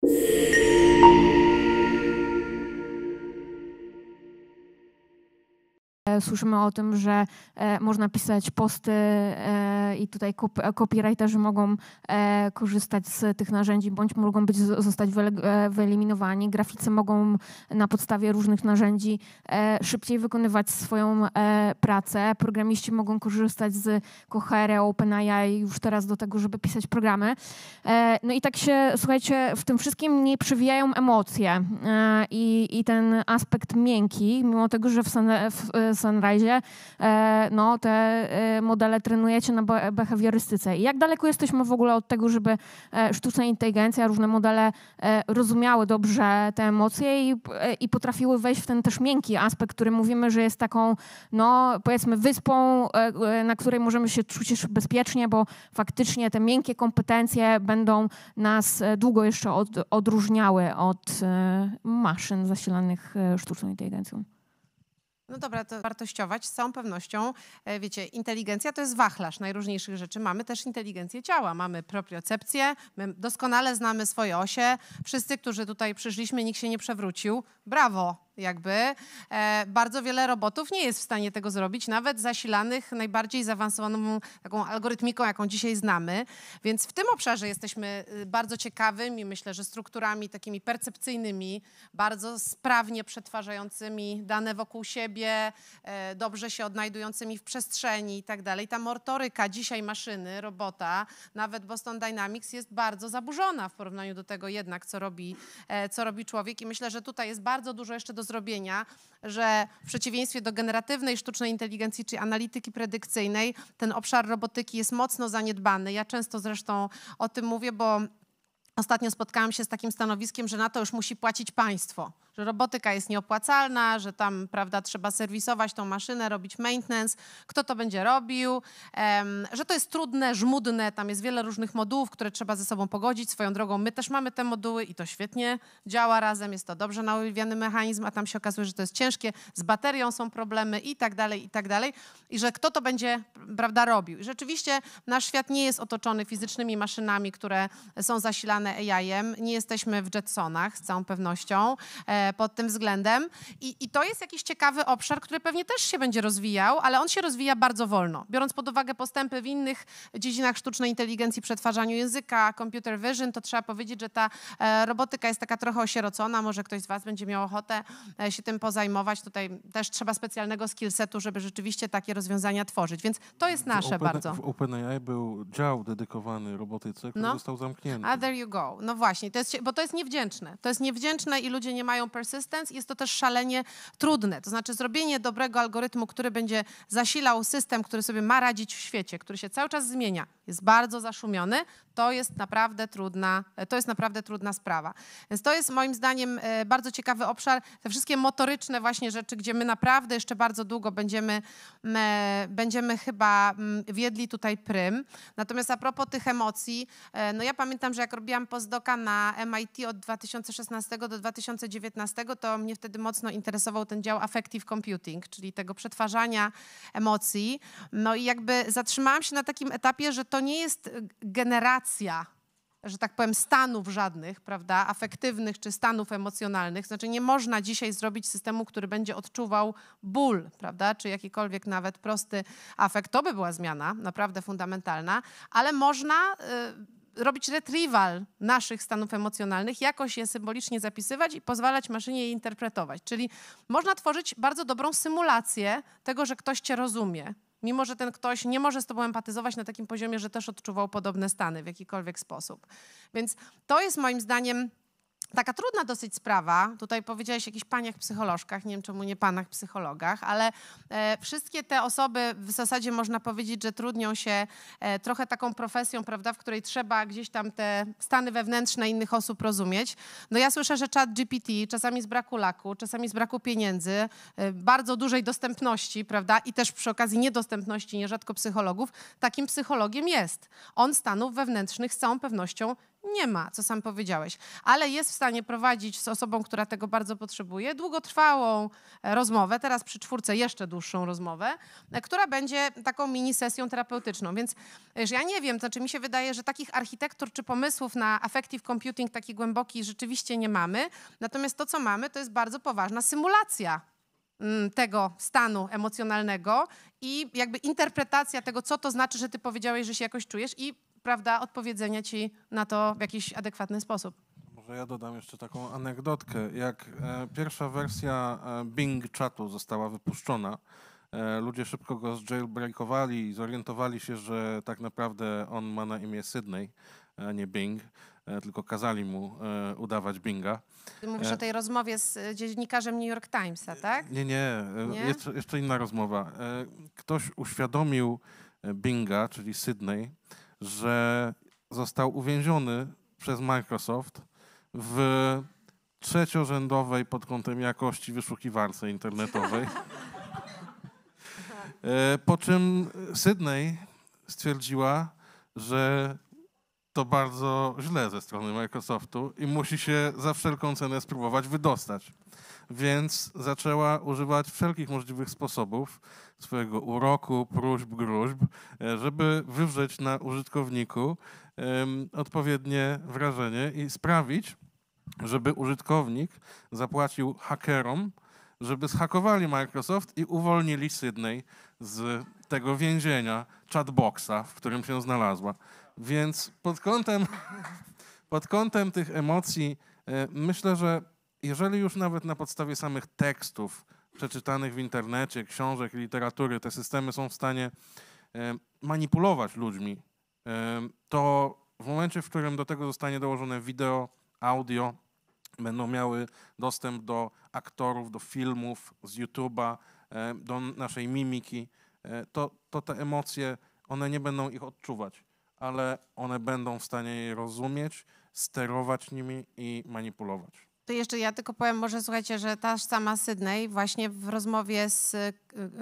Música słyszymy o tym, że e, można pisać posty e, i tutaj e, copywriterzy mogą korzystać z tych narzędzi, bądź mogą być, zostać wyeliminowani. Graficy mogą na podstawie różnych narzędzi szybciej wykonywać swoją pracę. Programiści mogą korzystać z Cohere, OpenAI już teraz do tego, żeby pisać programy. No i tak się, słuchajcie, w tym wszystkim nie przewijają emocje i, i ten aspekt miękki, mimo tego, że w, w, w Sunrise, e, no te e, modele trenujecie na behawiorystyce. I jak daleko jesteśmy w ogóle od tego, żeby e, sztuczna inteligencja, różne modele rozumiały dobrze te emocje i, i potrafiły wejść w ten też miękki aspekt, który mówimy, że jest taką, no powiedzmy wyspą, na której możemy się czuć bezpiecznie, bo faktycznie te miękkie kompetencje będą nas długo jeszcze od, odróżniały od maszyn zasilanych sztuczną inteligencją. No dobra, to wartościować z całą pewnością. E, wiecie, inteligencja to jest wachlarz najróżniejszych rzeczy. Mamy też inteligencję ciała, mamy propriocepcję, my doskonale znamy swoje osie. Wszyscy, którzy tutaj przyszliśmy, nikt się nie przewrócił. Brawo! jakby. E, bardzo wiele robotów nie jest w stanie tego zrobić, nawet zasilanych najbardziej zaawansowaną taką algorytmiką, jaką dzisiaj znamy. Więc w tym obszarze jesteśmy y, bardzo ciekawymi, myślę, że strukturami takimi percepcyjnymi, bardzo sprawnie przetwarzającymi dane wokół siebie, e, dobrze się odnajdującymi w przestrzeni i tak dalej. Ta mortoryka dzisiaj maszyny, robota, nawet Boston Dynamics jest bardzo zaburzona w porównaniu do tego jednak, co robi, e, co robi człowiek i myślę, że tutaj jest bardzo dużo jeszcze do zrobienia, że w przeciwieństwie do generatywnej sztucznej inteligencji czy analityki predykcyjnej, ten obszar robotyki jest mocno zaniedbany. Ja często zresztą o tym mówię, bo ostatnio spotkałam się z takim stanowiskiem, że na to już musi płacić państwo że robotyka jest nieopłacalna, że tam prawda, trzeba serwisować tą maszynę, robić maintenance, kto to będzie robił, że to jest trudne, żmudne, tam jest wiele różnych modułów, które trzeba ze sobą pogodzić. Swoją drogą my też mamy te moduły i to świetnie działa razem, jest to dobrze naoliwiany mechanizm, a tam się okazuje, że to jest ciężkie, z baterią są problemy i tak dalej, i tak dalej. I że kto to będzie prawda, robił. I rzeczywiście nasz świat nie jest otoczony fizycznymi maszynami, które są zasilane AI-em. Nie jesteśmy w Jetsonach z całą pewnością. E, pod tym względem. I, I, to jest jakiś ciekawy obszar, który pewnie też się będzie rozwijał, ale on się rozwija bardzo wolno. Biorąc pod uwagę postępy w innych dziedzinach sztucznej inteligencji, przetwarzaniu języka, computer vision, to trzeba powiedzieć, że ta e, robotyka jest taka trochę osierocona. Może ktoś z Was będzie miał ochotę e, się tym pozajmować. Tutaj też trzeba specjalnego skillsetu, żeby rzeczywiście takie rozwiązania tworzyć. Więc to jest nasze Open, bardzo. W OpenAI był dział dedykowany robotyce, który no. został zamknięty. A there you go. No właśnie, to jest, bo to jest niewdzięczne. To jest niewdzięczne i ludzie nie mają persistence, jest to też szalenie trudne. To znaczy zrobienie dobrego algorytmu, który będzie zasilał system, który sobie ma radzić w świecie, który się cały czas zmienia, jest bardzo zaszumiony, to jest naprawdę trudna, to jest naprawdę trudna sprawa. Więc to jest moim zdaniem e, bardzo ciekawy obszar. Te wszystkie motoryczne właśnie rzeczy, gdzie my naprawdę jeszcze bardzo długo będziemy, e, będziemy chyba wiedli tutaj prym. Natomiast a propos tych emocji, e, no ja pamiętam, że jak robiłam postdoka na MIT od 2016 do 2019, 2015, to mnie wtedy mocno interesował ten dział affective computing, czyli tego przetwarzania emocji. No i jakby zatrzymałam się na takim etapie, że to nie jest y, generacja że tak powiem, stanów żadnych, prawda, afektywnych czy stanów emocjonalnych. Znaczy nie można dzisiaj zrobić systemu, który będzie odczuwał ból, prawda, czy jakikolwiek nawet prosty afekt. To by była zmiana naprawdę fundamentalna, ale można... Yy, robić retrieval naszych stanów emocjonalnych, jakoś je symbolicznie zapisywać i pozwalać maszynie je interpretować. Czyli można tworzyć bardzo dobrą symulację tego, że ktoś cię rozumie, mimo że ten ktoś nie może z tobą empatyzować na takim poziomie, że też odczuwał podobne stany w jakikolwiek sposób. Więc to jest moim zdaniem taka trudna dosyć sprawa. Tutaj powiedziałeś o jakichś paniach psycholożkach, nie wiem czemu nie panach psychologach, ale e, wszystkie te osoby w zasadzie można powiedzieć, że trudnią się e, trochę taką profesją, prawda, w której trzeba gdzieś tam te stany wewnętrzne innych osób rozumieć. No ja słyszę, że czat GPT czasami z braku laku, czasami z braku pieniędzy, e, bardzo dużej dostępności, prawda, i też przy okazji niedostępności nierzadko psychologów, takim psychologiem jest. On stanów wewnętrznych z całą pewnością nie ma, co sam powiedziałeś, ale jest w stanie prowadzić z osobą, która tego bardzo potrzebuje, długotrwałą e, rozmowę, teraz przy czwórce jeszcze dłuższą rozmowę, e, która będzie taką mini sesją terapeutyczną. Więc wiesz, ja nie wiem, to znaczy mi się wydaje, że takich architektur czy pomysłów na affective computing taki głęboki rzeczywiście nie mamy. Natomiast to, co mamy, to jest bardzo poważna symulacja mm, tego stanu emocjonalnego i jakby interpretacja tego, co to znaczy, że ty powiedziałeś, że się jakoś czujesz i prawda, odpowiedzenia ci na to w jakiś adekwatny sposób. Może ja dodam jeszcze taką anegdotkę. Jak e, pierwsza wersja e, Bing Chatu została wypuszczona, e, ludzie szybko go z jailbreakowali i zorientowali się, że tak naprawdę on ma na imię Sydney, a nie Bing, tylko kazali mu udawać Binga. Ty mówisz o tej rozmowie z dziennikarzem New York Timesa, tak? Nie, nie, nie? jeszcze inna rozmowa. Ktoś uświadomił Binga, czyli Sydney, że został uwięziony przez Microsoft w trzeciorzędowej pod kątem jakości wyszukiwarce internetowej. E, po czym Sydney stwierdziła, że to bardzo źle ze strony Microsoftu i musi się za wszelką cenę spróbować wydostać więc zaczęła używać wszelkich możliwych sposobów swojego uroku, próśb, gruźb, e, żeby wywrzeć na użytkowniku odpowiednie wrażenie i sprawić, żeby użytkownik zapłacił hakerom, żeby zhakowali Microsoft i uwolnili Sydney z tego więzienia, chatboxa, w którym się znalazła. Więc pod kątem, pod kątem tych emocji e, myślę, że jeżeli już nawet na podstawie samych tekstów przeczytanych w internecie, książek, literatury, te systemy są w stanie e, manipulować ludźmi, e, to w momencie, w którym do tego zostanie dołożone wideo, audio, będą miały dostęp do aktorów, do filmów z YouTube'a, e, do naszej mimiki, to, to te emocje, one nie będą ich odczuwać, ale one będą w stanie je rozumieć, sterować nimi i manipulować. To jeszcze ja tylko powiem może słuchajcie, że ta sama Sydney właśnie w rozmowie z, e,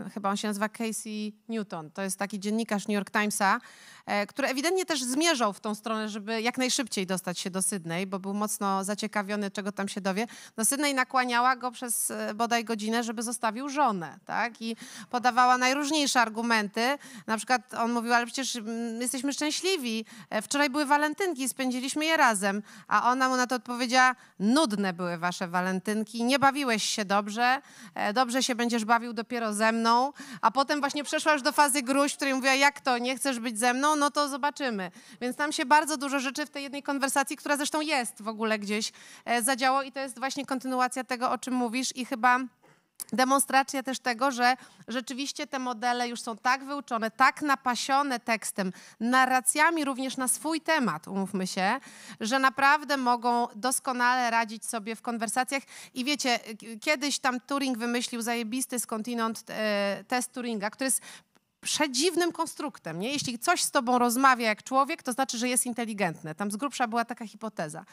e, chyba on się nazywa Casey Newton, to jest taki dziennikarz New York Timesa, e, który ewidentnie też zmierzał w tą stronę, żeby jak najszybciej dostać się do Sydney, bo był mocno zaciekawiony, czego tam się dowie. No Sydney nakłaniała go przez bodaj godzinę, żeby zostawił żonę, tak? I podawała najróżniejsze argumenty. Na przykład on mówił, ale przecież mm, jesteśmy szczęśliwi, wczoraj były walentynki, spędziliśmy je razem. A ona mu na to odpowiedziała, nudne były wasze walentynki, nie bawiłeś się dobrze, e, dobrze się będziesz bawił dopiero ze mną, a potem właśnie przeszłaś do fazy gruź, w której mówiła, jak to, nie chcesz być ze mną, no to zobaczymy. Więc tam się bardzo dużo rzeczy w tej jednej konwersacji, która zresztą jest w ogóle gdzieś, e, zadziało i to jest właśnie kontynuacja tego, o czym mówisz i chyba demonstracja też tego, że rzeczywiście te modele już są tak wyuczone, tak napasione tekstem, narracjami również na swój temat, umówmy się, że naprawdę mogą doskonale radzić sobie w konwersacjach. I wiecie, kiedyś tam Turing wymyślił zajebisty skądinąd e, test Turinga, który jest przedziwnym konstruktem. Nie? Jeśli coś z tobą rozmawia jak człowiek, to znaczy, że jest inteligentne. Tam z grubsza była taka hipoteza.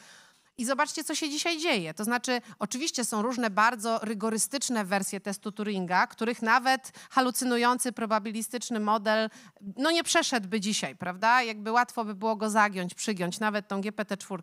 I zobaczcie, co się dzisiaj dzieje. To znaczy, oczywiście są różne bardzo rygorystyczne wersje testu Turinga, których nawet halucynujący probabilistyczny model no nie przeszedłby dzisiaj, prawda? Jakby łatwo by było go zagiąć, przygiąć, nawet tą GPT-4.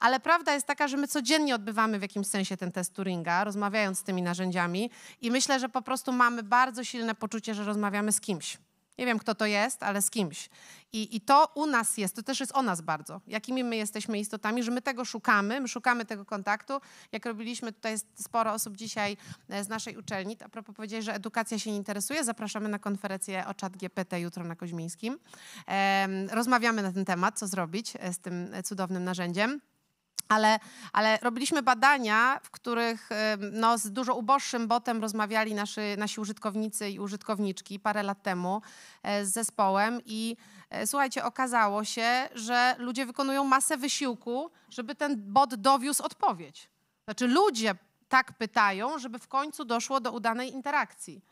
Ale prawda jest taka, że my codziennie odbywamy w jakimś sensie ten test Turinga, rozmawiając z tymi narzędziami i myślę, że po prostu mamy bardzo silne poczucie, że rozmawiamy z kimś. Nie wiem, kto to jest, ale z kimś. I, I, to u nas jest, to też jest o nas bardzo, jakimi my jesteśmy istotami, że my tego szukamy, my szukamy tego kontaktu. Jak robiliśmy, tutaj jest sporo osób dzisiaj e, z naszej uczelni, a propos powiedzieli, że edukacja się nie interesuje, zapraszamy na konferencję o czat GPT jutro na Koźmińskim. Rozmawiamy na ten temat, co zrobić e, z tym e, cudownym narzędziem ale, ale robiliśmy badania, w których no, z dużo uboższym botem rozmawiali nasi, nasi użytkownicy i użytkowniczki parę lat temu e, z zespołem i e, słuchajcie, okazało się, że ludzie wykonują masę wysiłku, żeby ten bot dowiózł odpowiedź. Znaczy ludzie tak pytają, żeby w końcu doszło do udanej interakcji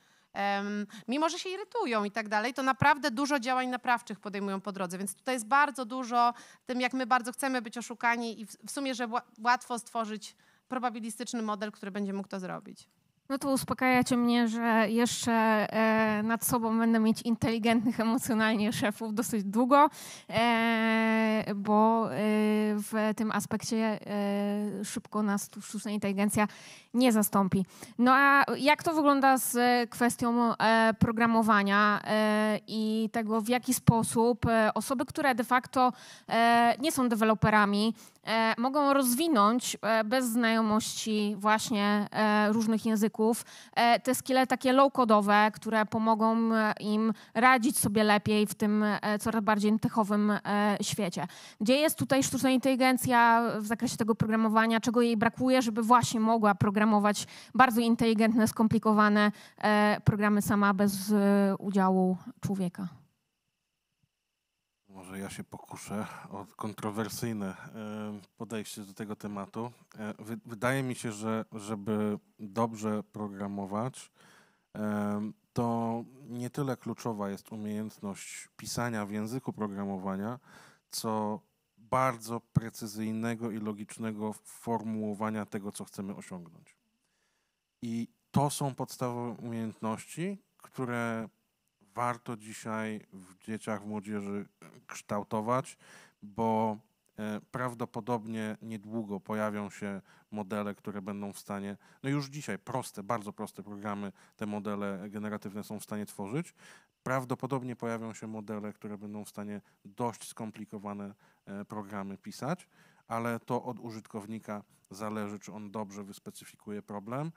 mimo że się irytują i tak dalej, to naprawdę dużo działań naprawczych podejmują po drodze. Więc tutaj jest bardzo dużo tym, jak my bardzo chcemy być oszukani i w sumie, że łatwo stworzyć probabilistyczny model, który będzie mógł to zrobić. No to uspokajacie mnie, że jeszcze e, nad sobą będę mieć inteligentnych emocjonalnie szefów dosyć długo, e, bo e, w tym aspekcie szybko nas tu sztuczna inteligencja nie zastąpi. No a jak to wygląda z kwestią programowania i tego, w jaki sposób osoby, które de facto nie są deweloperami, E, mogą rozwinąć e, bez znajomości właśnie e, różnych języków. Te skille takie low-codowe, które pomogą im radzić sobie lepiej w tym coraz bardziej techowym świecie. Gdzie jest tutaj sztuczna inteligencja w zakresie tego programowania? Czego jej brakuje, żeby właśnie mogła programować bardzo inteligentne, skomplikowane programy sama bez udziału człowieka? Może ja się pokuszę o kontrowersyjne e, podejście do tego tematu. E, wydaje mi się, że żeby dobrze programować, e, to nie tyle kluczowa jest umiejętność pisania w języku programowania, co bardzo precyzyjnego i logicznego formułowania tego, co chcemy osiągnąć. I to są podstawowe umiejętności, które warto dzisiaj w dzieciach, w młodzieży e, kształtować, bo e, prawdopodobnie niedługo pojawią się modele, które będą w stanie, no już dzisiaj proste, bardzo proste programy, te modele generatywne są w stanie tworzyć. Prawdopodobnie pojawią się modele, które będą w stanie dość skomplikowane e, programy pisać, ale to od użytkownika zależy, czy on dobrze wyspecyfikuje problem,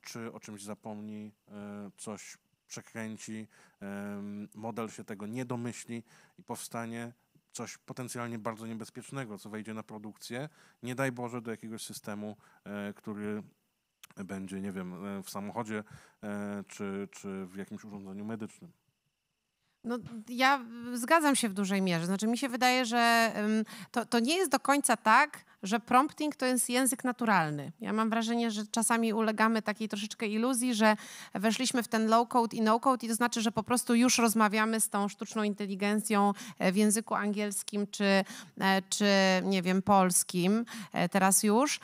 czy o czymś zapomni, coś przekręci, model się tego nie domyśli i powstanie coś potencjalnie bardzo niebezpiecznego, co wejdzie na produkcję, nie daj Boże, do jakiegoś systemu, e, który będzie, nie wiem, e, w samochodzie e, czy, czy w jakimś urządzeniu medycznym. No, ja zgadzam się w dużej mierze. Znaczy, mi się wydaje, że to, to nie jest do końca tak, że prompting to jest język naturalny. Ja mam wrażenie, że czasami ulegamy takiej troszeczkę iluzji, że weszliśmy w ten low-code i no-code i to znaczy, że po prostu już rozmawiamy z tą sztuczną inteligencją e, w języku angielskim czy, e, czy nie wiem, polskim e, teraz już.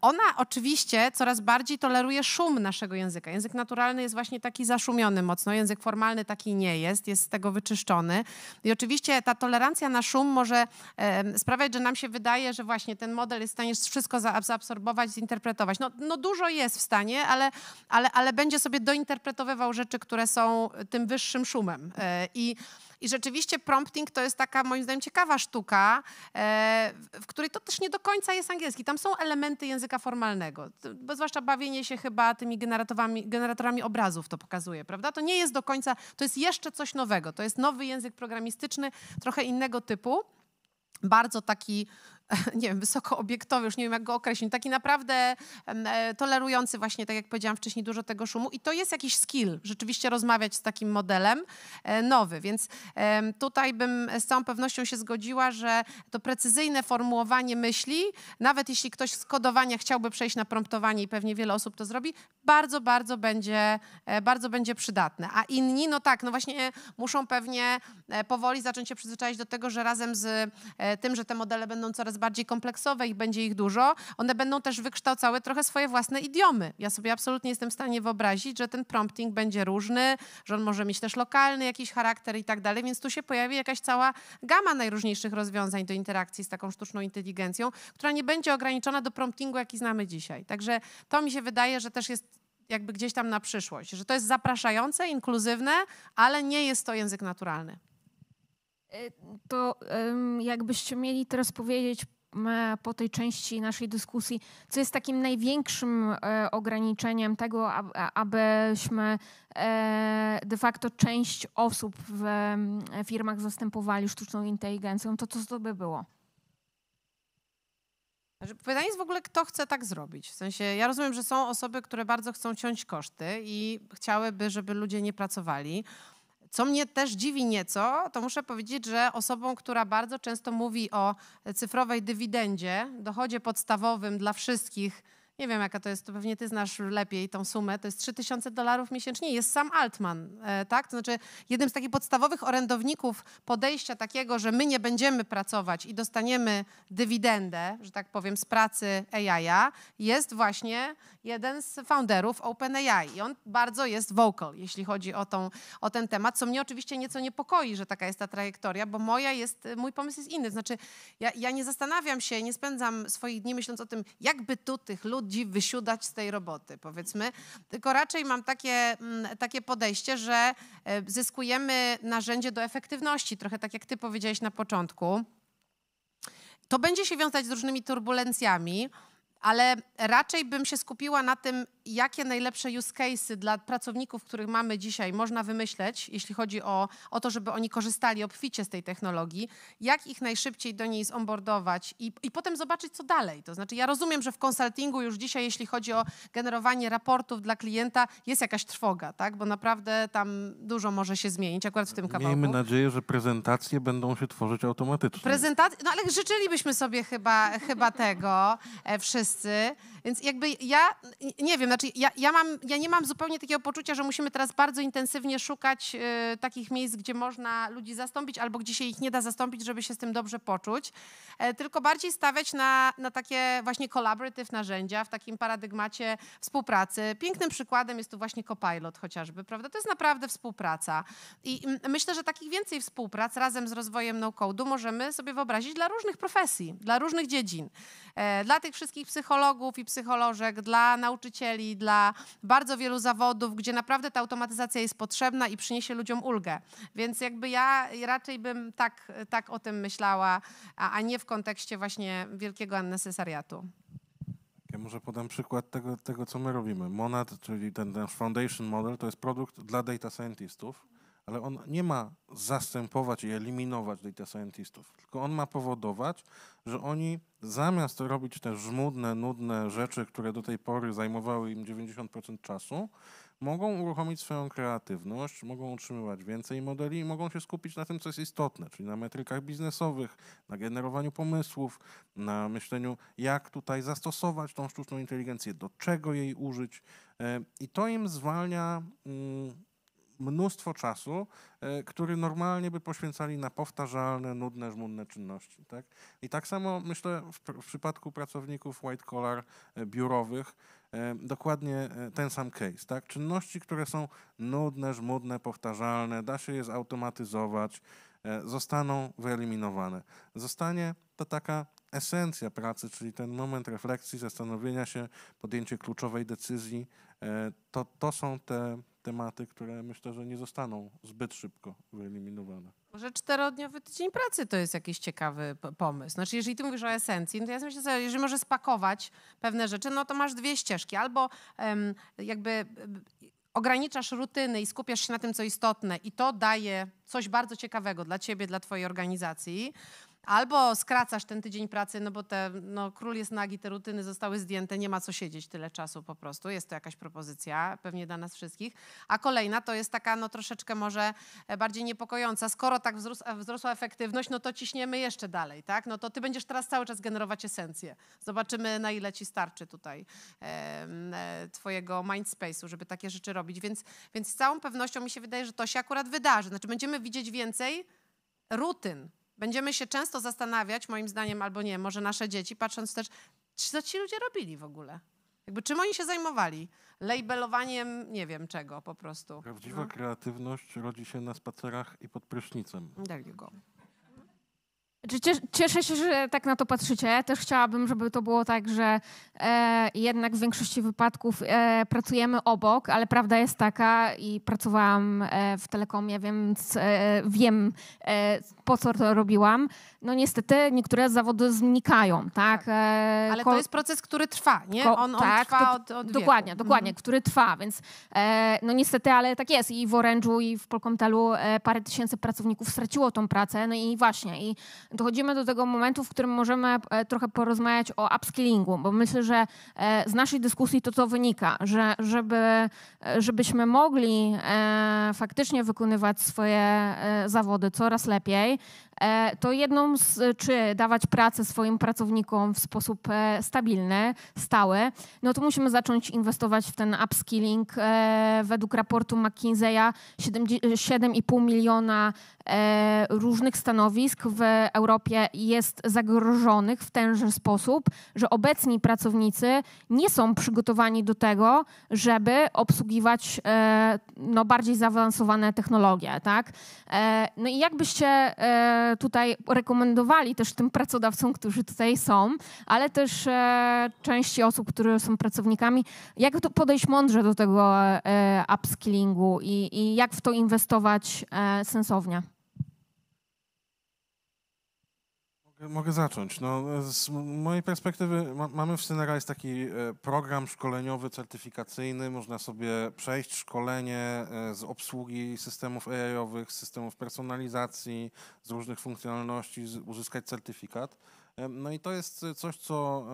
Ona oczywiście coraz bardziej toleruje szum naszego języka. Język naturalny jest właśnie taki zaszumiony mocno, język formalny taki nie jest jest z tego wyczyszczony. I oczywiście ta tolerancja na szum może sprawiać, że nam się wydaje, że właśnie ten model jest w stanie wszystko zaabsorbować, zinterpretować. No, no dużo jest w stanie, ale, ale, ale będzie sobie dointerpretowywał rzeczy, które są tym wyższym szumem. E, I i rzeczywiście prompting to jest taka moim zdaniem ciekawa sztuka, e, w której to też nie do końca jest angielski. Tam są elementy języka formalnego, bo zwłaszcza bawienie się chyba tymi generatorami, generatorami obrazów to pokazuje, prawda? To nie jest do końca, to jest jeszcze coś nowego, to jest nowy język programistyczny, trochę innego typu bardzo taki nie wiem, wysokoobiektowy, już nie wiem jak go określić, taki naprawdę e, tolerujący właśnie, tak jak powiedziałam wcześniej, dużo tego szumu i to jest jakiś skill, rzeczywiście rozmawiać z takim modelem e, nowy, więc tutaj bym z całą pewnością się zgodziła, że to precyzyjne formułowanie myśli, nawet jeśli ktoś z kodowania chciałby przejść na promptowanie i pewnie wiele osób to zrobi, bardzo, bardzo będzie, e, bardzo będzie przydatne, a inni, no tak, no właśnie muszą pewnie powoli zacząć się przyzwyczaić do tego, że razem z tym, że te modele będą coraz coraz bardziej kompleksowe i będzie ich dużo, one będą też wykształcały trochę swoje własne idiomy. Ja sobie absolutnie jestem w stanie wyobrazić, że ten prompting będzie różny, że on może mieć też lokalny jakiś charakter i tak dalej, więc tu się pojawi jakaś cała gama najróżniejszych rozwiązań do interakcji z taką sztuczną inteligencją, która nie będzie ograniczona do promptingu, jaki znamy dzisiaj. Także to mi się wydaje, że też jest jakby gdzieś tam na przyszłość, że to jest zapraszające, inkluzywne, ale nie jest to język naturalny. E, to jakbyście mieli teraz powiedzieć e, po tej części naszej dyskusji, co jest takim największym e, ograniczeniem tego, abyśmy de facto część osób w firmach zastępowali sztuczną inteligencją, to co to by było? Znaczy, pytanie jest w ogóle, kto chce tak zrobić. W sensie, ja rozumiem, że są osoby, które bardzo chcą ciąć koszty i chciałyby, żeby ludzie nie pracowali. Co mnie też dziwi nieco, to muszę powiedzieć, że osobą, która bardzo często mówi o cyfrowej dywidendzie, dochodzie podstawowym dla wszystkich, nie wiem jaka to jest, to pewnie ty znasz lepiej tą sumę, to jest 3000 dolarów miesięcznie, jest sam Altman, e, tak? To znaczy jednym z takich podstawowych orędowników podejścia takiego, że my nie będziemy pracować i dostaniemy dywidendę, że tak powiem, z pracy AI, jest właśnie jeden z founderów OpenAI i on bardzo jest vocal, jeśli chodzi o, tą, o ten temat, co mnie oczywiście nieco niepokoi, że taka jest ta trajektoria, bo moja jest, e, mój pomysł jest inny, znaczy ja, ja nie zastanawiam się, nie spędzam swoich dni myśląc o tym, jakby tu tych ludzi ludzi wysiudać z tej roboty, powiedzmy. Tylko raczej mam takie, mm, takie podejście, że e, zyskujemy narzędzie do efektywności, trochę tak jak ty powiedziałeś na początku. To będzie się wiązać z różnymi turbulencjami, ale raczej bym się skupiła na tym, jakie najlepsze use cases dla pracowników, których mamy dzisiaj, można wymyśleć, jeśli chodzi o, o to, żeby oni korzystali obficie z tej technologii, jak ich najszybciej do niej zombordować i, i potem zobaczyć, co dalej. To znaczy, ja rozumiem, że w konsultingu już dzisiaj, jeśli chodzi o generowanie raportów dla klienta, jest jakaś trwoga, tak? bo naprawdę tam dużo może się zmienić, akurat w tym kawałku. Miejmy nadzieję, że prezentacje będą się tworzyć automatycznie. Prezentacje, no ale życzylibyśmy sobie chyba, chyba tego e, wszyscy, więc jakby ja, nie wiem, znaczy, ja, ja, mam, ja nie mam zupełnie takiego poczucia, że musimy teraz bardzo intensywnie szukać y, takich miejsc, gdzie można ludzi zastąpić albo gdzie się ich nie da zastąpić, żeby się z tym dobrze poczuć, e, tylko bardziej stawiać na, na takie właśnie collaborative narzędzia w takim paradygmacie współpracy. Pięknym przykładem jest tu właśnie Copilot chociażby, prawda? To jest naprawdę współpraca. I myślę, że takich więcej współprac razem z rozwojem no-code'u możemy sobie wyobrazić dla różnych profesji, dla różnych dziedzin. E, dla tych wszystkich psychologów i psycholożek, dla nauczycieli, i dla bardzo wielu zawodów, gdzie naprawdę ta automatyzacja jest potrzebna i przyniesie ludziom ulgę. Więc jakby ja raczej bym tak, tak o tym myślała, a, a nie w kontekście właśnie wielkiego annecesariatu. Ja może podam przykład tego, tego, co my robimy. Monad, czyli ten nasz foundation model, to jest produkt dla data scientistów ale on nie ma zastępować i eliminować data scientistów, tylko on ma powodować, że oni zamiast robić te żmudne, nudne rzeczy, które do tej pory zajmowały im 90% czasu, mogą uruchomić swoją kreatywność, mogą utrzymywać więcej modeli i mogą się skupić na tym, co jest istotne, czyli na metrykach biznesowych, na generowaniu pomysłów, na myśleniu, jak tutaj zastosować tą sztuczną inteligencję, do czego jej użyć. E, I to im zwalnia mm, mnóstwo czasu, e, który normalnie by poświęcali na powtarzalne, nudne, żmudne czynności. Tak? I tak samo myślę w, w przypadku pracowników white collar e, biurowych, e, dokładnie ten sam case. Tak? Czynności, które są nudne, żmudne, powtarzalne, da się je zautomatyzować, zostaną wyeliminowane. Zostanie to taka esencja pracy, czyli ten moment refleksji, zastanowienia się, podjęcie kluczowej decyzji, E, to, to są te tematy, które myślę, że nie zostaną zbyt szybko wyeliminowane. Może czterodniowy tydzień pracy to jest jakiś ciekawy pomysł. Znaczy, jeżeli ty mówisz o esencji, no to ja myślę że jeżeli możesz spakować pewne rzeczy, no to masz dwie ścieżki. Albo um, jakby e, ograniczasz rutyny i skupiasz się na tym, co istotne i to daje coś bardzo ciekawego dla ciebie, dla twojej organizacji, Albo skracasz ten tydzień pracy, no bo te, no, król jest nagi, te rutyny zostały zdjęte, nie ma co siedzieć tyle czasu po prostu. Jest to jakaś propozycja pewnie dla nas wszystkich. A kolejna to jest taka no troszeczkę może e, bardziej niepokojąca. Skoro tak wzrosła, e, wzrosła efektywność, no to ciśniemy jeszcze dalej, tak? No to ty będziesz teraz cały czas generować esencję. Zobaczymy na ile ci starczy tutaj e, e, twojego mind space'u, żeby takie rzeczy robić. Więc, więc z całą pewnością mi się wydaje, że to się akurat wydarzy. Znaczy będziemy widzieć więcej rutyn, Będziemy się często zastanawiać, moim zdaniem, albo nie, może nasze dzieci, patrząc też, co ci ludzie robili w ogóle. Jakby czym oni się zajmowali? Labelowaniem nie wiem czego po prostu. Prawdziwa no. kreatywność rodzi się na spacerach i pod prysznicem. There you go. Znaczy, cieszę się, że tak na to patrzycie. też chciałabym, żeby to było tak, że e, jednak w większości wypadków e, pracujemy obok, ale prawda jest taka i pracowałam e, w Telekomie, więc e, wiem, e, po co to robiłam. No niestety niektóre zawody znikają, tak? tak. E, ale to jest proces, który trwa, nie? Ko on, on tak, trwa od, od Dokładnie, wieku. dokładnie, mhm. który trwa, więc no niestety, ale tak jest. I w Orange'u, i w Polkomtelu parę tysięcy pracowników straciło tą pracę, no i właśnie, i dochodzimy do tego momentu, w którym możemy e, trochę porozmawiać o upskillingu, bo myślę, że e, z naszej dyskusji to co wynika, że żeby, e, żebyśmy mogli faktycznie wykonywać swoje zawody coraz lepiej, E, to jedną z, czy dawać pracę swoim pracownikom w sposób e, stabilny, stały, no to musimy zacząć inwestować w ten upskilling. E, według raportu McKinsey'a 7,5 miliona różnych stanowisk w Europie jest zagrożonych w tenże sposób, że obecni pracownicy nie są przygotowani do tego, żeby obsługiwać no, bardziej zaawansowane technologie. Tak? No i jakbyście tutaj rekomendowali też tym pracodawcom, którzy tutaj są, ale też e, części osób, które są pracownikami, jak to podejść mądrze do tego e, upskillingu i, i jak w to inwestować e, sensownie. Mogę zacząć. No, z mojej perspektywy ma, mamy w Synera jest taki e, program szkoleniowy, certyfikacyjny. Można sobie przejść szkolenie e, z obsługi systemów AI-owych, systemów personalizacji, z różnych funkcjonalności, uzyskać certyfikat. No i to jest e, coś, co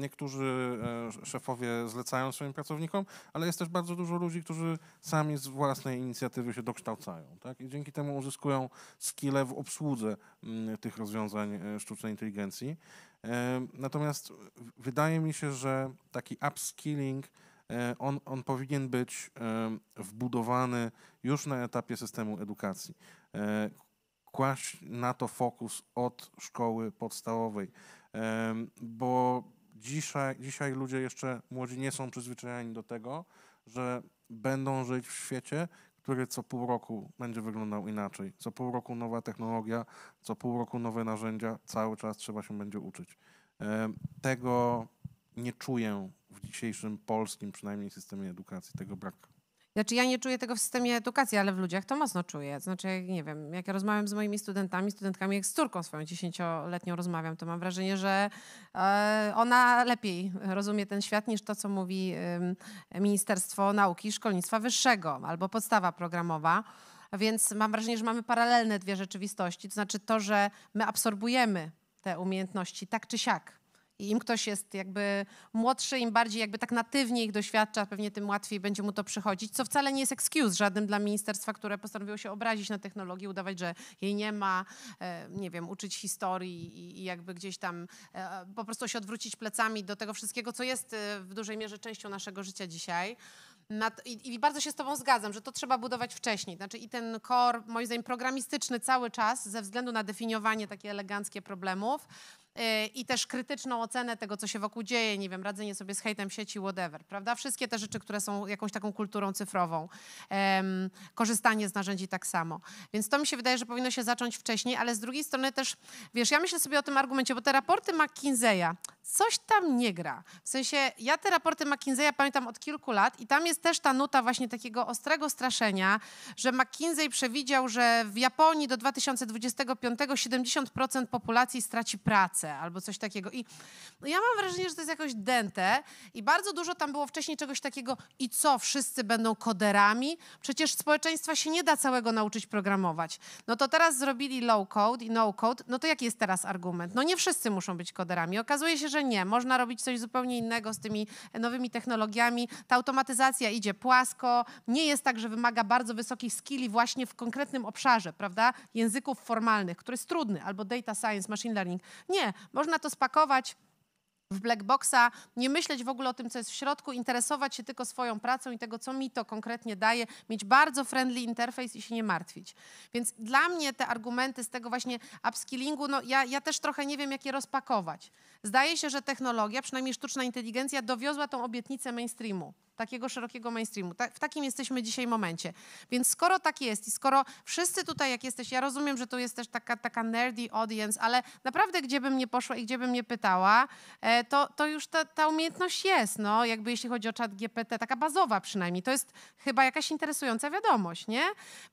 niektórzy e, szefowie zlecają swoim pracownikom, ale jest też bardzo dużo ludzi, którzy sami z własnej inicjatywy się dokształcają. Tak? I dzięki temu uzyskują skille w obsłudze tych rozwiązań e, sztucznej inteligencji. Natomiast wydaje mi się, że taki upskilling, on, on powinien być wbudowany już na etapie systemu edukacji kłaść na to fokus od szkoły podstawowej, bo dzisiaj, dzisiaj ludzie jeszcze młodzi nie są przyzwyczajeni do tego, że będą żyć w świecie, który co pół roku będzie wyglądał inaczej. Co pół roku nowa technologia, co pół roku nowe narzędzia, cały czas trzeba się będzie uczyć. Tego nie czuję w dzisiejszym polskim, przynajmniej systemie edukacji, tego brak. Znaczy ja nie czuję tego w systemie edukacji, ale w ludziach to mocno czuję. Znaczy jak, nie wiem, jak ja rozmawiam z moimi studentami, studentkami, jak z córką swoją dziesięcioletnią rozmawiam, to mam wrażenie, że e, ona lepiej rozumie ten świat niż to, co mówi Ministerstwo Nauki i Szkolnictwa Wyższego albo podstawa programowa. Więc mam wrażenie, że mamy paralelne dwie rzeczywistości. To znaczy to, że my absorbujemy te umiejętności tak czy siak i im ktoś jest jakby młodszy, im bardziej jakby tak natywnie ich doświadcza, pewnie tym łatwiej będzie mu to przychodzić, co wcale nie jest excuse żadnym dla ministerstwa, które postanowiło się obrazić na technologię, udawać, że jej nie ma, e, nie wiem, uczyć historii i jakby gdzieś tam e, po prostu się odwrócić plecami do tego wszystkiego, co jest e, w dużej mierze częścią naszego życia dzisiaj. I, bardzo się z Tobą zgadzam, że to trzeba budować wcześniej. Znaczy i ten kor, moim zdaniem, programistyczny cały czas, ze względu na definiowanie takie eleganckie problemów, Y, i też krytyczną ocenę tego, co się wokół dzieje, nie wiem, radzenie sobie z hejtem sieci, whatever, prawda? Wszystkie te rzeczy, które są jakąś taką kulturą cyfrową, um, korzystanie z narzędzi tak samo. Więc to mi się wydaje, że powinno się zacząć wcześniej, ale z drugiej strony też, wiesz, ja myślę sobie o tym argumencie, bo te raporty McKinsey'a, coś tam nie gra. W sensie, ja te raporty McKinsey'a pamiętam od kilku lat i tam jest też ta nuta właśnie takiego ostrego straszenia, że McKinsey przewidział, że w Japonii do 2025 70% populacji straci pracę albo coś takiego. I no ja mam wrażenie, że to jest jakoś dente i bardzo dużo tam było wcześniej czegoś takiego i co, wszyscy będą koderami? Przecież społeczeństwa się nie da całego nauczyć programować. No to teraz zrobili low code i no code, no to jaki jest teraz argument? No nie wszyscy muszą być koderami. Okazuje się, że nie. Można robić coś zupełnie innego z tymi nowymi technologiami. Ta automatyzacja idzie płasko. Nie jest tak, że wymaga bardzo wysokich skilli właśnie w konkretnym obszarze, prawda? Języków formalnych, który jest trudny, albo data science, machine learning. Nie, można to spakować w black boxa, nie myśleć w ogóle o tym, co jest w środku, interesować się tylko swoją pracą i tego, co mi to konkretnie daje, mieć bardzo friendly interfejs i się nie martwić. Więc dla mnie te argumenty z tego właśnie upskillingu, no ja, ja też trochę nie wiem, jak je rozpakować. Zdaje się, że technologia, przynajmniej sztuczna inteligencja, dowiozła tą obietnicę mainstreamu takiego szerokiego mainstreamu. w takim jesteśmy dzisiaj momencie. Więc skoro tak jest i skoro wszyscy tutaj, jak jesteś, ja rozumiem, że tu jest też taka, taka nerdy audience, ale naprawdę gdzie bym nie poszła i gdzie bym nie pytała, e, to, to już ta, ta umiejętność jest, no, jakby jeśli chodzi o czat GPT, taka bazowa przynajmniej. To jest chyba jakaś interesująca wiadomość, nie?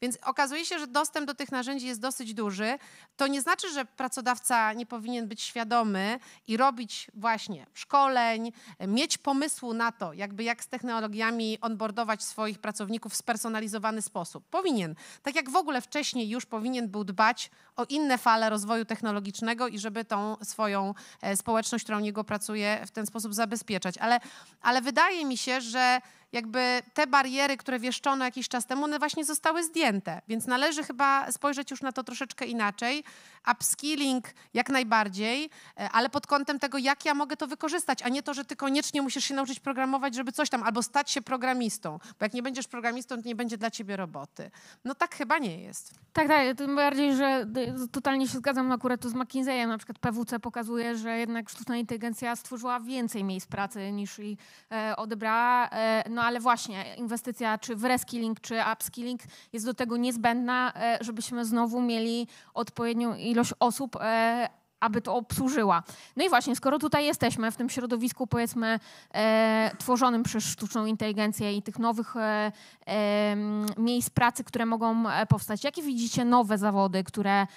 Więc okazuje się, że dostęp do tych narzędzi jest dosyć duży. To nie znaczy, że pracodawca nie powinien być świadomy i robić właśnie szkoleń, e, mieć pomysłu na to, jakby jak z technologią technologiami onboardować swoich pracowników w spersonalizowany sposób? Powinien. Tak jak w ogóle wcześniej już powinien był dbać o inne fale rozwoju technologicznego i żeby tą swoją e, społeczność, którą niego pracuje, w ten sposób zabezpieczać. Ale, ale wydaje mi się, że jakby te bariery, które wieszczono jakiś czas temu, one właśnie zostały zdjęte, więc należy chyba spojrzeć już na to troszeczkę inaczej. Upskilling jak najbardziej, e, ale pod kątem tego, jak ja mogę to wykorzystać, a nie to, że ty koniecznie musisz się nauczyć programować, żeby coś tam, albo stać się programistą, bo jak nie będziesz programistą, to nie będzie dla ciebie roboty. No tak chyba nie jest. Tak, tak, tym bardziej, że y, totalnie się zgadzam akurat tu z McKinseyem, na przykład PWC pokazuje, że jednak sztuczna inteligencja stworzyła więcej miejsc pracy niż i e, odebrała e, no ale właśnie, inwestycja czy w reskilling, czy upskilling jest do tego niezbędna, e, żebyśmy znowu mieli odpowiednią ilość osób e, aby to obsłużyła. No i właśnie, skoro tutaj jesteśmy w tym środowisku, powiedzmy, e, tworzonym przez sztuczną inteligencję i tych nowych e, e, miejsc pracy, które mogą e, powstać, jakie widzicie nowe zawody, które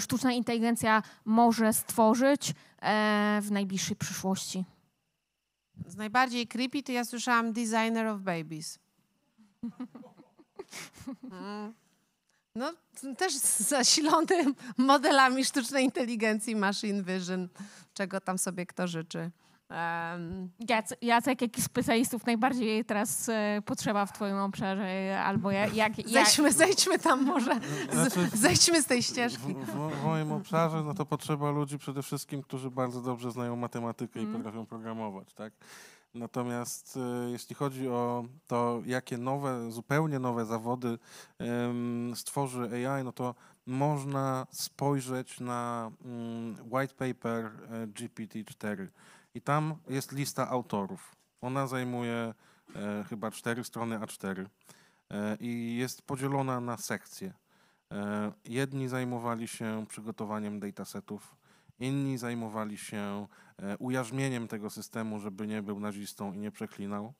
sztuczna inteligencja może stworzyć w najbliższej przyszłości? Z najbardziej creepy to ja słyszałam Designer of Babies. No, też zasilony modelami sztucznej inteligencji, machine vision, czego tam sobie kto życzy. Um, Jacek, jakich specjalistów najbardziej teraz e, potrzeba w Twoim obszarze? Albo jak, jak, jak... Zejdźmy, tam może, znaczy, zejdźmy z tej ścieżki. W, w, w, moim obszarze no to potrzeba ludzi przede wszystkim, którzy bardzo dobrze znają matematykę mm. i mhm. potrafią programować. Tak? Natomiast e, jeśli chodzi o to, jakie nowe, zupełnie nowe zawody stworzy AI, no to można spojrzeć na mm, white paper e, GPT-4 i tam jest lista autorów. Ona zajmuje e, chyba cztery strony A4 e, i jest podzielona na sekcje. E, jedni zajmowali się przygotowaniem datasetów, inni zajmowali się E, ujarzmieniem tego systemu, żeby nie był nazistą i nie przeklinał.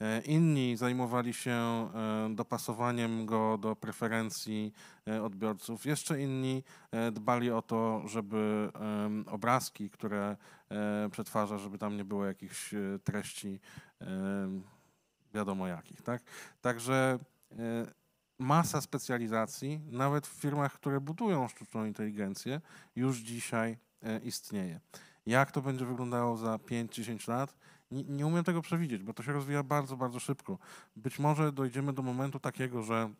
E, inni zajmowali się e, dopasowaniem go do preferencji odbiorców. Jeszcze inni dbali o to, żeby obrazki, które przetwarza, żeby tam nie było jakichś treści wiadomo jakich. Tak? Także masa specjalizacji, nawet w firmach, które budują sztuczną inteligencję, już dzisiaj istnieje. Jak to będzie wyglądało za 5-10 lat? Nie, nie umiem tego przewidzieć, bo to się rozwija bardzo, bardzo szybko. Być może dojdziemy do momentu takiego, że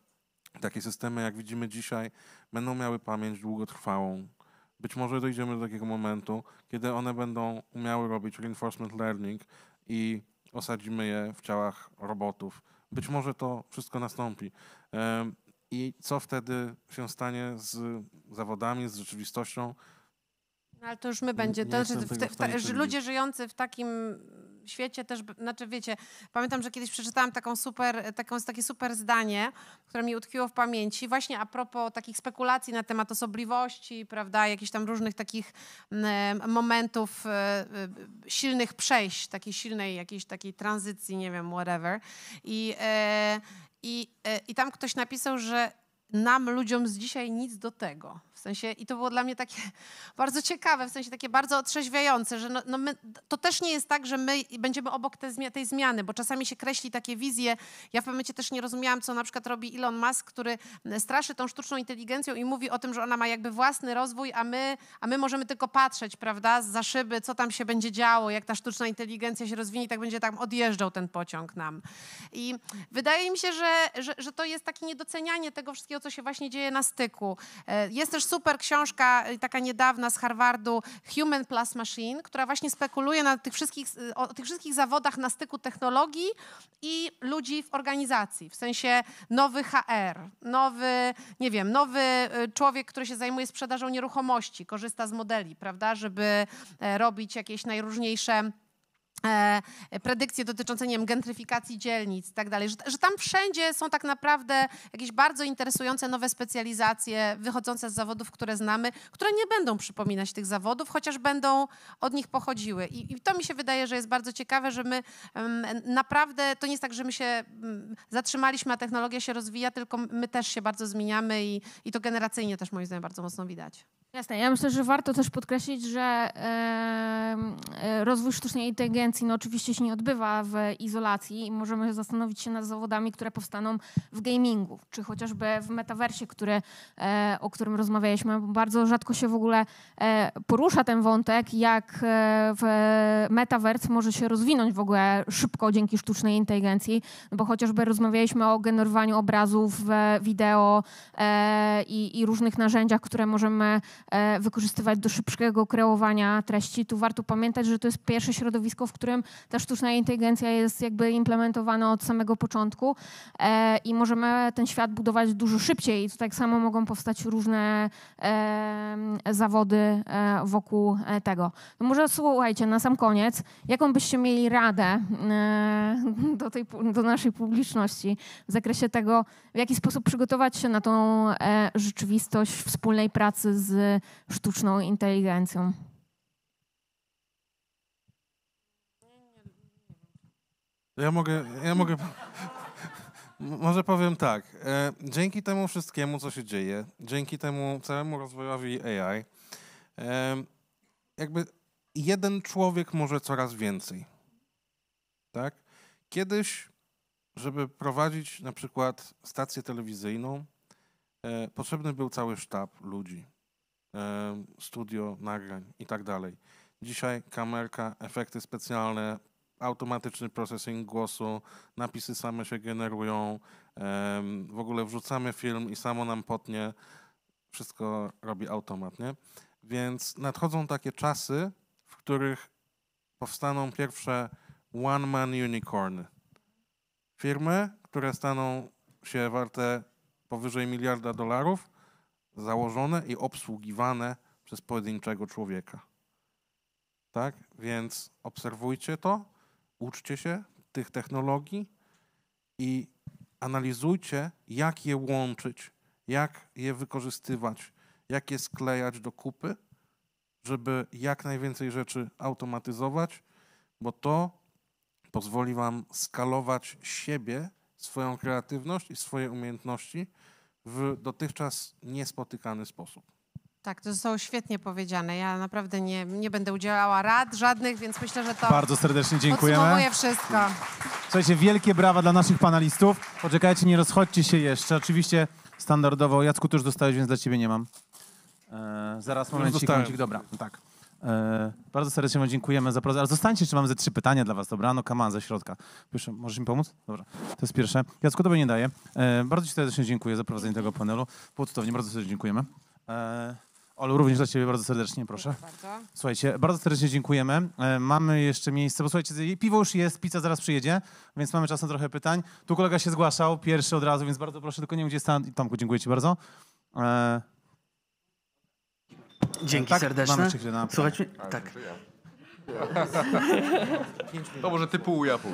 takie systemy, jak widzimy dzisiaj, będą miały pamięć długotrwałą. Być może dojdziemy do takiego momentu, kiedy one będą umiały robić reinforcement learning i osadzimy je w ciałach robotów. Być może to wszystko nastąpi. I co wtedy się stanie z zawodami, z rzeczywistością? No, ale to już my będzie. Nie to, że, znaczy w te, w te, ludzie żyjący w takim świecie też, znaczy wiecie, pamiętam, że kiedyś przeczytałam taką super, taką, takie super zdanie, które mi utkwiło w pamięci, właśnie a propos takich spekulacji na temat osobliwości, prawda, jakichś tam różnych takich mm, momentów e, e, silnych przejść, takiej silnej jakiejś takiej tranzycji, nie wiem, whatever. I, e, i, i tam ktoś napisał, że nam, ludziom z dzisiaj nic do tego. W sensie, i to było dla mnie takie bardzo ciekawe, w sensie takie bardzo otrzeźwiające, że no, no my, to też nie jest tak, że my będziemy obok te, tej zmiany, bo czasami się kreśli takie wizje. Ja w pewnym momencie też nie rozumiałam, co na przykład robi Elon Musk, który straszy tą sztuczną inteligencją i mówi o tym, że ona ma jakby własny rozwój, a my, a my możemy tylko patrzeć, prawda, za szyby, co tam się będzie działo, jak ta sztuczna inteligencja się rozwinie, tak będzie tam odjeżdżał ten pociąg nam. I wydaje mi się, że, że, że to jest takie niedocenianie tego wszystkiego, co się właśnie dzieje na styku. E, jest też super książka, e, taka niedawna z Harvardu, Human Plus Machine, która właśnie spekuluje na tych wszystkich, o tych wszystkich zawodach na styku technologii i ludzi w organizacji, w sensie nowy HR, nowy, nie wiem, nowy e, człowiek, który się zajmuje sprzedażą nieruchomości, korzysta z modeli, prawda, żeby robić jakieś najróżniejsze E, predykcje dotyczące nie wiem, gentryfikacji dzielnic i tak dalej, że, tam wszędzie są tak naprawdę jakieś bardzo interesujące nowe specjalizacje wychodzące z zawodów, które znamy, które nie będą przypominać tych zawodów, chociaż będą od nich pochodziły. I, i to mi się wydaje, że jest bardzo ciekawe, że my naprawdę, to nie jest tak, że my się mm, zatrzymaliśmy, a technologia się rozwija, tylko my też się bardzo zmieniamy i, i to generacyjnie też moim zdaniem bardzo mocno widać. Jasne, ja myślę, że warto też podkreślić, że e, rozwój sztucznej inteligencji konkurencji no oczywiście się nie odbywa w izolacji i możemy zastanowić się nad zawodami, które powstaną w gamingu, czy chociażby w metaversie, który, e, o którym rozmawialiśmy. Bardzo rzadko się w ogóle e, porusza ten wątek, jak e, w metavers może się rozwinąć w ogóle szybko dzięki sztucznej inteligencji, no bo chociażby rozmawialiśmy o generowaniu obrazów, wideo i, i różnych narzędziach, które możemy wykorzystywać do szybkiego kreowania treści. Tu warto pamiętać, że to jest pierwsze środowisko, w którym ta sztuczna inteligencja jest jakby implementowana od samego początku e, i możemy ten świat budować dużo szybciej. I tu tak samo mogą powstać różne zawody e, wokół e, tego. No może słuchajcie, na sam koniec, jaką byście mieli radę do, tej, do naszej publiczności w zakresie tego, w jaki sposób przygotować się na tą rzeczywistość wspólnej pracy z sztuczną inteligencją? Ja mogę, ja mogę. Może powiem tak. E, dzięki temu wszystkiemu, co się dzieje, dzięki temu całemu rozwojowi AI, e, jakby jeden człowiek może coraz więcej. Tak? Kiedyś, żeby prowadzić na przykład stację telewizyjną, e, potrzebny był cały sztab ludzi, studio, nagrań i tak dalej. Dzisiaj kamerka, efekty specjalne, automatyczny processing głosu, napisy same się generują, w ogóle wrzucamy film i samo nam potnie, wszystko robi automat, nie? Więc nadchodzą takie czasy, w których powstaną pierwsze one-man unicorny. Firmy, które staną się warte powyżej miliarda dolarów, założone i obsługiwane przez pojedynczego człowieka. Tak? Więc obserwujcie to, uczcie się tych technologii i analizujcie, jak je łączyć, jak je wykorzystywać, jak je sklejać do kupy, żeby jak najwięcej rzeczy automatyzować, bo to pozwoli Wam skalować siebie, swoją kreatywność i swoje umiejętności w dotychczas niespotykany sposób. Tak, to zostało świetnie powiedziane. Ja naprawdę nie, nie będę udzielała rad żadnych, więc myślę, że to. Bardzo serdecznie dziękujemy. Podsumowuję wszystko. Słuchajcie, wielkie brawa dla naszych panelistów. Poczekajcie, nie rozchodźcie się jeszcze. Oczywiście standardowo, Jacku, tu już dostałeś, więc dla ciebie nie mam. E, zaraz, no, momencik, momencik, dobra, no tak. E, bardzo serdecznie wam dziękujemy za pracę. Ale zostańcie jeszcze, mam ze trzy pytania dla was, dobra? No kaman ze środka. Proszę, możesz mi pomóc? Dobra, to jest pierwsze. Jacku, tobie nie daję. E, bardzo ci serdecznie dziękuję za prowadzenie tego panelu. Było cudownie, bardzo serdecznie dziękujemy. E, Olu, również dla Ciebie bardzo serdecznie, proszę. Bardzo. Słuchajcie, bardzo serdecznie dziękujemy. E, mamy jeszcze miejsce, bo słuchajcie, piwo już jest, pizza zaraz przyjedzie, więc mamy czas na trochę pytań. Tu kolega się zgłaszał, pierwszy od razu, więc bardzo proszę, tylko nie wiem, gdzie stan... Tomku, dziękuję Ci bardzo. E... Dzięki tak? serdecznie. Mamy na... Słuchajcie, tak. tak. To może ty pół, ja pół.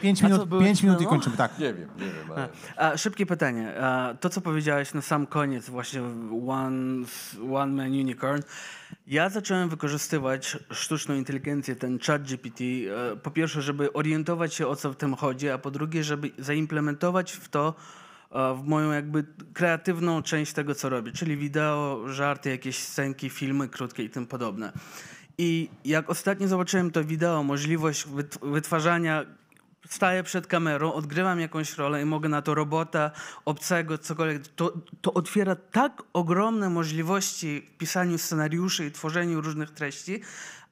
Pięć minut, pięć minut i kończymy, tak. Nie wiem, nie wiem. Ale... A, szybkie pytanie. A, to, co powiedziałeś na sam koniec, właśnie One, one Man Unicorn. Ja zacząłem wykorzystywać sztuczną inteligencję, ten chat GPT, e, po pierwsze, żeby orientować się o co w tym chodzi, a po drugie, żeby zaimplementować w to e, w moją jakby kreatywną część tego, co robię, czyli wideo, żarty, jakieś scenki, filmy krótkie i tym podobne. I jak ostatnio zobaczyłem to wideo, możliwość wytwarzania, staję przed kamerą, odgrywam jakąś rolę i mogę na to robota, obcego, cokolwiek, to, to otwiera tak ogromne możliwości w pisaniu scenariuszy i tworzeniu różnych treści,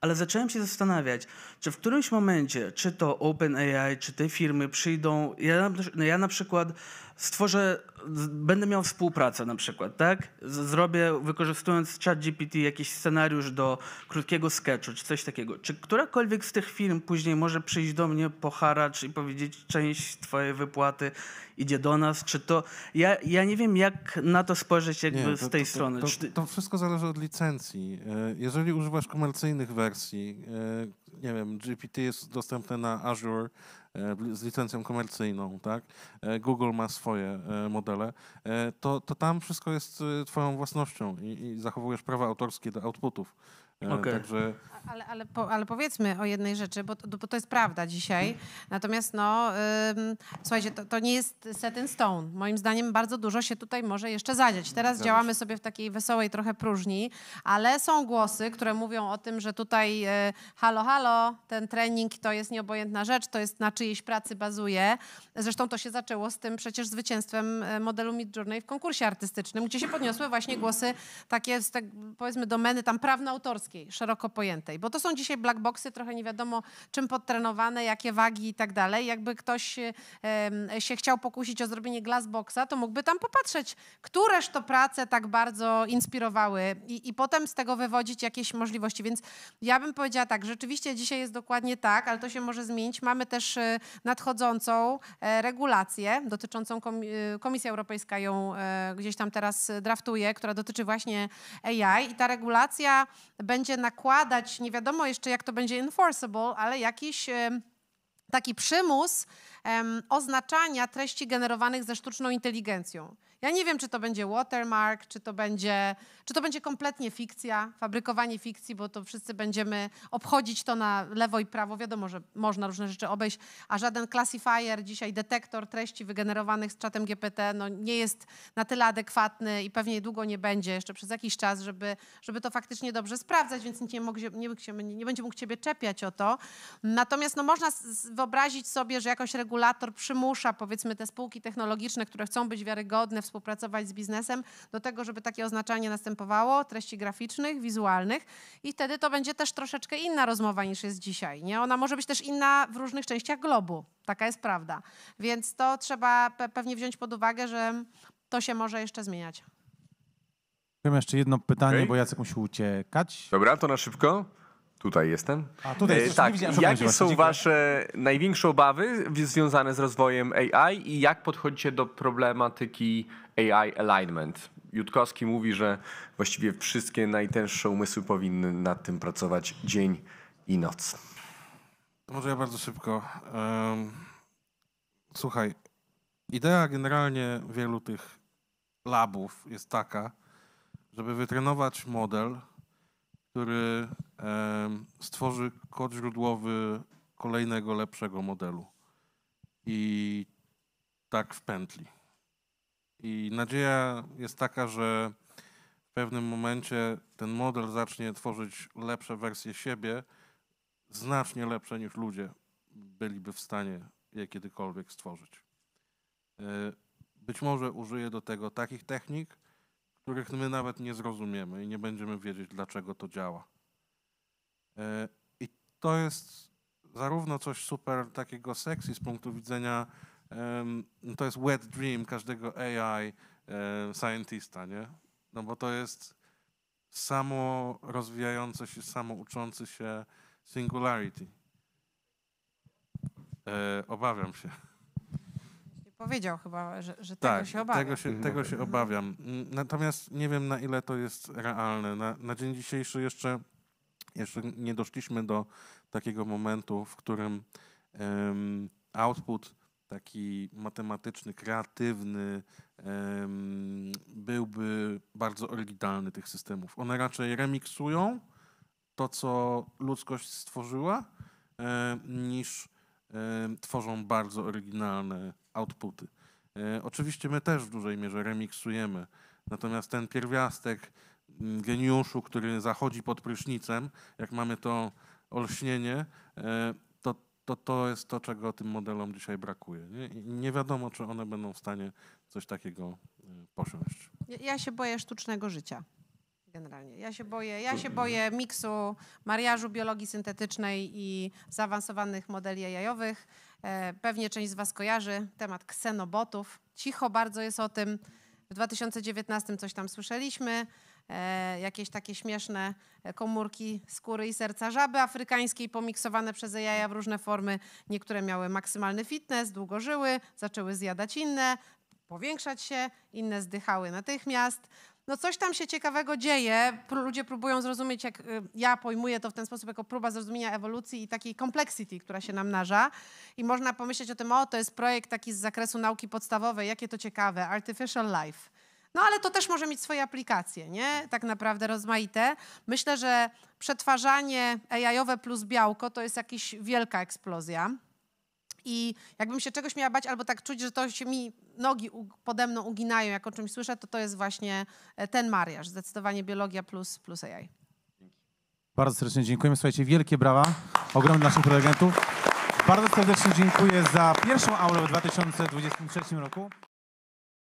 ale zacząłem się zastanawiać, czy w którymś momencie, czy to OpenAI, czy te firmy przyjdą, ja, no ja na przykład stworzę, będę miał współpracę na przykład, tak? Zrobię, wykorzystując chat GPT, jakiś scenariusz do krótkiego sketchu, czy coś takiego. Czy którakolwiek z tych firm później może przyjść do mnie po i powiedzieć, część twojej wypłaty idzie do nas, czy to... Ja, ja nie wiem, jak na to spojrzeć jakby nie, to, z tej to, to, strony. To, to wszystko zależy od licencji. E, jeżeli używasz komercyjnych wersji, e, nie wiem, GPT jest dostępne na Azure e, z licencją komercyjną, tak? E, Google ma swoje e, modele, to, to tam wszystko jest twoją własnością i, i zachowujesz prawa autorskie do outputów. E, okay. Także... Ale, ale, po, ale, powiedzmy o jednej rzeczy, bo to, bo to jest prawda dzisiaj. Natomiast no, ym, słuchajcie, to, to, nie jest set in stone. Moim zdaniem bardzo dużo się tutaj może jeszcze zadziać. No, Teraz działamy sobie w takiej wesołej trochę próżni, ale są głosy, które mówią o tym, że tutaj y, halo, halo, ten trening to jest nieobojętna rzecz, to jest na czyjejś pracy bazuje. Zresztą to się zaczęło z tym przecież zwycięstwem e, modelu Midjourney w konkursie artystycznym, gdzie się podniosły właśnie głosy takie z tak, powiedzmy domeny tam prawno-autorskie aktorskiej, szeroko pojętej, bo to są dzisiaj black boxy, trochę nie wiadomo czym podtrenowane, jakie wagi i tak dalej. Jakby ktoś e, się chciał pokusić o zrobienie glass boxa, to mógłby tam popatrzeć, któreż to prace tak bardzo inspirowały i, i potem z tego wywodzić jakieś możliwości. Więc ja bym powiedziała tak, rzeczywiście dzisiaj jest dokładnie tak, ale to się może zmienić. Mamy też e, nadchodzącą e, regulację dotyczącą Komisja Europejska ją gdzieś tam teraz draftuje, która dotyczy właśnie AI i ta regulacja będzie nakładać, nie wiadomo jeszcze jak to będzie enforceable, ale jakiś taki przymus oznaczania treści generowanych ze sztuczną inteligencją. Ja nie wiem, czy to będzie watermark, czy to będzie, czy to będzie kompletnie fikcja, fabrykowanie fikcji, bo to wszyscy będziemy obchodzić to na lewo i prawo. Wiadomo, że można różne rzeczy obejść, a żaden classifier, dzisiaj detektor treści wygenerowanych z czatem GPT no, nie jest na tyle adekwatny i pewnie długo nie będzie jeszcze przez jakiś czas, żeby, żeby to faktycznie dobrze sprawdzać, więc nikt nie, mógł, nie, nie, nie będzie mógł ciebie czepiać o to. Natomiast no, można wyobrazić sobie, że jakoś regulować regulator przymusza powiedzmy te spółki technologiczne, które chcą być wiarygodne, współpracować z biznesem do tego, żeby takie oznaczanie następowało, treści graficznych, wizualnych i wtedy to będzie też troszeczkę inna rozmowa niż jest dzisiaj. Nie? Ona może być też inna w różnych częściach globu, taka jest prawda. Więc to trzeba pewnie wziąć pod uwagę, że to się może jeszcze zmieniać. Mam jeszcze jedno pytanie, okay. bo Jacek musi uciekać. Dobra, to na szybko. Tutaj jestem. A tutaj e, jest, tak. Jakie są wasze największe obawy związane z rozwojem AI i jak podchodzicie do problematyki AI alignment? Jutkowski mówi, że właściwie wszystkie najtęższe umysły powinny nad tym pracować dzień i noc. Może ja bardzo szybko. Słuchaj, idea generalnie wielu tych labów jest taka, żeby wytrenować model, który stworzy kod źródłowy kolejnego lepszego modelu. I tak w pętli. I nadzieja jest taka, że w pewnym momencie ten model zacznie tworzyć lepsze wersje siebie, znacznie lepsze niż ludzie byliby w stanie je kiedykolwiek stworzyć. E, być może użyje do tego takich technik, których my nawet nie zrozumiemy i nie będziemy wiedzieć, dlaczego to działa. E, I to jest zarówno coś super takiego sexy z punktu widzenia, to jest wet dream każdego AI e, scientista, nie? No bo to jest samo rozwijające się, samo uczący się singularity. E, obawiam się powiedział chyba, że, że tak, mhm. tego się mhm. obawiam. Tego się, tego się obawiam. Natomiast nie wiem, na ile to jest realne. Na, na dzień dzisiejszy jeszcze, jeszcze nie doszliśmy do takiego momentu, w którym um, output taki matematyczny, kreatywny, um, byłby bardzo oryginalny tych systemów. One raczej remiksują to, co ludzkość stworzyła, um, niż tworzą bardzo oryginalne outputy. E, oczywiście my też w dużej mierze remiksujemy, natomiast ten pierwiastek mm, geniuszu, który zachodzi pod prysznicem, jak mamy to olśnienie, e, to, to, to jest to, czego tym modelom dzisiaj brakuje. Nie, nie wiadomo, czy one będą w stanie coś takiego e, posiąść. Ja się boję sztucznego życia. Generalnie. Ja się boję, ja się boję miksu mariażu biologii syntetycznej i zaawansowanych modeli jajowych. E, pewnie część z Was kojarzy temat ksenobotów. Cicho bardzo jest o tym. W 2019 coś tam słyszeliśmy. E, jakieś takie śmieszne e, komórki skóry i serca żaby afrykańskiej pomiksowane przez jaja w różne formy. Niektóre miały maksymalny fitness, długo żyły, zaczęły zjadać inne, powiększać się, inne zdychały natychmiast no coś tam się ciekawego dzieje, ludzie próbują zrozumieć, jak y, ja pojmuję to w ten sposób, jako próba zrozumienia ewolucji i takiej complexity, która się namnaża. I można pomyśleć o tym, o to jest projekt taki z zakresu nauki podstawowej, jakie to ciekawe, artificial life. No ale to też może mieć swoje aplikacje, nie? Tak naprawdę rozmaite. Myślę, że przetwarzanie AI-owe plus białko to jest jakaś wielka eksplozja. I jakbym się czegoś miała bać, albo tak czuć, że to się mi nogi pode mną uginają, jak o czymś słyszę, to to jest właśnie e, ten mariaż. Zdecydowanie biologia plus, plus AI. Bardzo serdecznie dziękujemy. Słuchajcie, wielkie brawa. Ogromny naszych prelegentów. Bardzo serdecznie dziękuję za pierwszą aulę w 2023 roku.